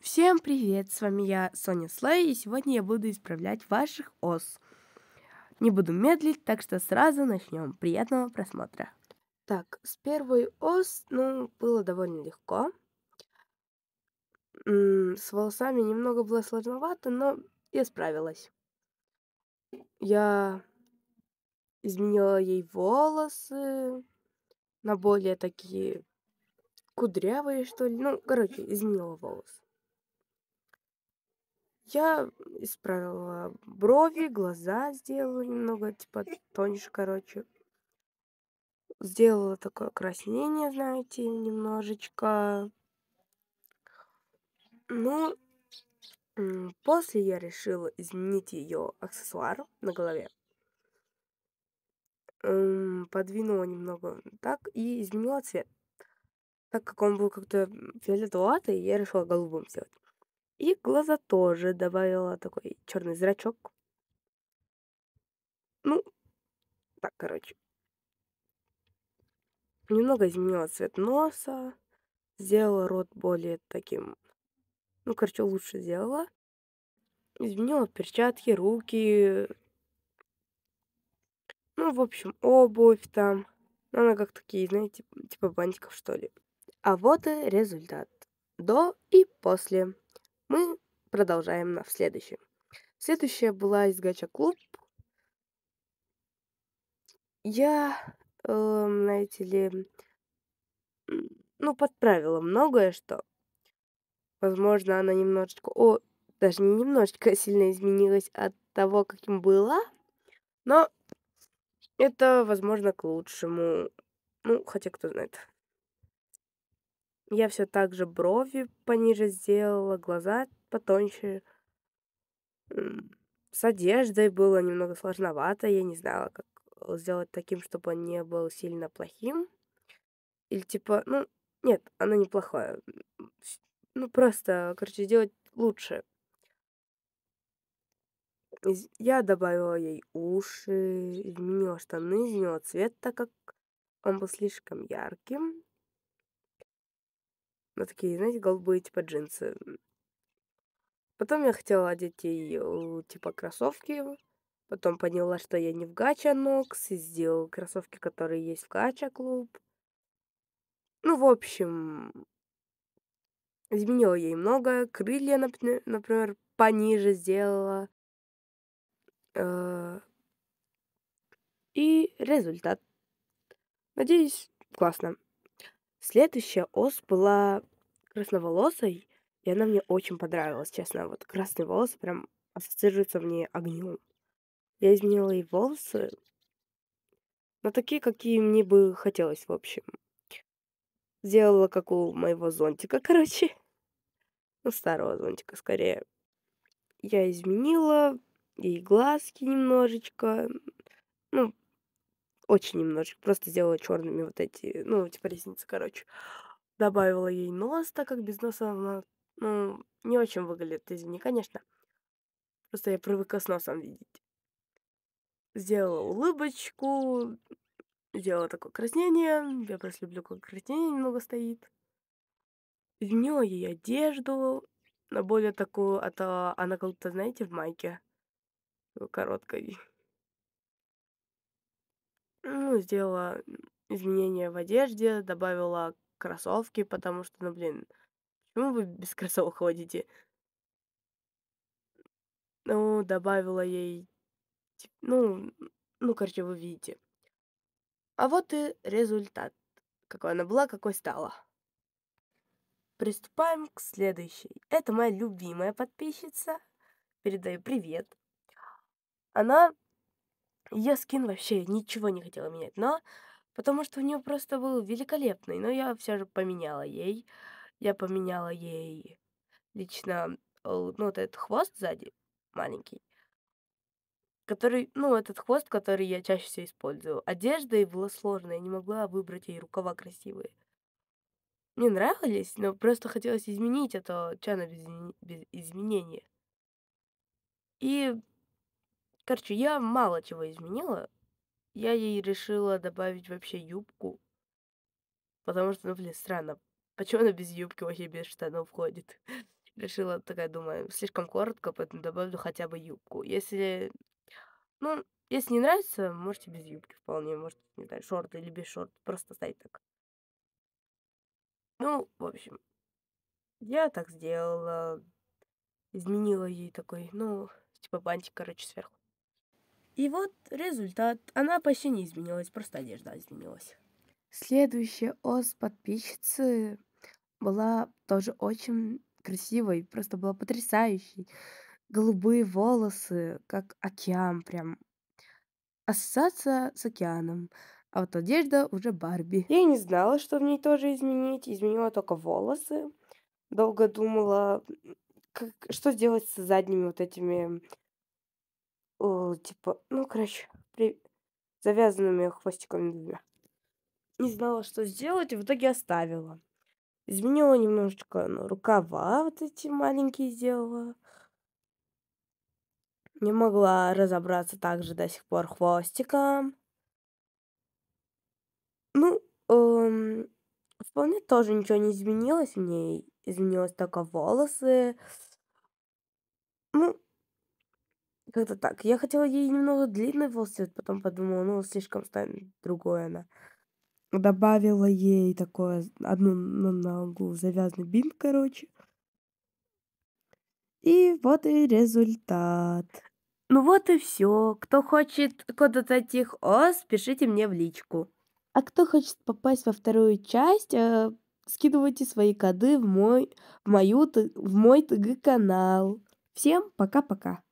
Всем привет, с вами я, Соня Слэй, и сегодня я буду исправлять ваших ос. Не буду медлить, так что сразу начнем. Приятного просмотра. Так, с первой ос, ну, было довольно легко. С волосами немного было сложновато, но я справилась. Я изменила ей волосы на более такие кудрявые, что ли. Ну, короче, изменила волосы. Я исправила брови, глаза сделала немного, типа тоньше, короче. Сделала такое краснение, знаете, немножечко. Ну, после я решила изменить ее аксессуар на голове. Эм, подвинула немного так и изменила цвет. Так как он был как-то фиолетоватый, я решила голубым сделать. И глаза тоже добавила такой черный зрачок. Ну, так, короче. Немного изменила цвет носа, сделала рот более таким, ну, короче, лучше сделала. Изменила перчатки, руки, ну, в общем, обувь там. Ну, она как такие, знаете, типа бантиков, что ли. А вот и результат. До и после. Мы продолжаем на, в следующем. Следующая была из Гача Клуб. Я, э, знаете ли, ну, подправила многое что. Возможно, она немножечко, о, даже не немножечко сильно изменилась от того, каким была. Но это, возможно, к лучшему. Ну, хотя кто знает. Я все так же брови пониже сделала, глаза потоньше. С одеждой было немного сложновато, я не знала, как э, сделать таким, чтобы он не был сильно плохим. Или типа, ну, нет, она неплохая. Ну, просто, короче, сделать лучше. Я добавила ей уши, изменила штаны, изменила цвет, так как он был слишком ярким на такие, знаете, голубые типа джинсы. Потом я хотела одеть ей э, типа кроссовки. Потом поняла, что я не в Гача Нокс и сделала кроссовки, которые есть в Гача Клуб. Ну, в общем, изменила ей много. Крылья, например, пониже сделала. Э, и результат. Надеюсь, классно. Следующая ос была красноволосой, и она мне очень понравилась, честно. Вот красные волосы прям ассоциируются мне огнем. Я изменила и волосы на такие, какие мне бы хотелось, в общем. Сделала, как у моего зонтика, короче. Ну, старого зонтика, скорее. Я изменила и глазки немножечко. Ну, очень немножечко, просто сделала черными вот эти, ну, типа ресницы, короче. Добавила ей нос, так как без носа она, ну, не очень выглядит, извини, конечно. Просто я привыкла с носом видеть. Сделала улыбочку, сделала такое краснение. Я просто люблю, как краснение немного стоит. Изменила ей одежду на более такую, а то она как будто, знаете, в майке э, короткой ну, сделала изменения в одежде, добавила кроссовки, потому что, ну, блин, почему вы без кроссовок ходите? Ну, добавила ей, ну, ну, короче, вы видите. А вот и результат. Какой она была, какой стала. Приступаем к следующей. Это моя любимая подписчица. Передаю привет. Она я скин вообще ничего не хотела менять, но потому что у нее просто был великолепный, но я все же поменяла ей. Я поменяла ей лично, э, ну, вот этот хвост сзади, маленький, который, ну, этот хвост, который я чаще всего использую. Одежда и была сложная, я не могла выбрать ей рукава красивые. Мне нравились, но просто хотелось изменить, а то чана без, без изменения. И Короче, я мало чего изменила. Я ей решила добавить вообще юбку. Потому что, ну, блин, странно. Почему она без юбки вообще без штанов ходит? решила такая, думаю, слишком коротко, поэтому добавлю хотя бы юбку. Если, ну, если не нравится, можете без юбки вполне, можете, не знаю, шорты или без шорт, просто стоять так. Ну, в общем, я так сделала, изменила ей такой, ну, типа бантик, короче, сверху. И вот результат. Она почти не изменилась, просто одежда изменилась. Следующая ос подписчицы была тоже очень красивой, просто была потрясающей. Голубые волосы, как океан прям. Ассоциация с океаном. А вот одежда уже Барби. Я не знала, что в ней тоже изменить. Изменила только волосы. Долго думала, как, что сделать с задними вот этими э, типа, ну, короче, при... завязанными хвостиками двумя. Не знала, что сделать, и в итоге оставила. Изменила немножечко ну, рукава вот эти маленькие сделала. Не могла разобраться также до сих пор хвостиком. Ну, эм, вполне тоже ничего не изменилось в ней. Изменилось только волосы. Ну, как-то так. Я хотела ей немного длинный волосцвет, потом подумала, ну, слишком станет другой она. Добавила ей такое, одну на ногу завязанный бинт, короче. И вот и результат. Ну вот и все. Кто хочет куда-то этих О, пишите мне в личку. А кто хочет попасть во вторую часть, э, скидывайте свои коды в мой, в мою, в мой ТГ канал. Всем пока-пока.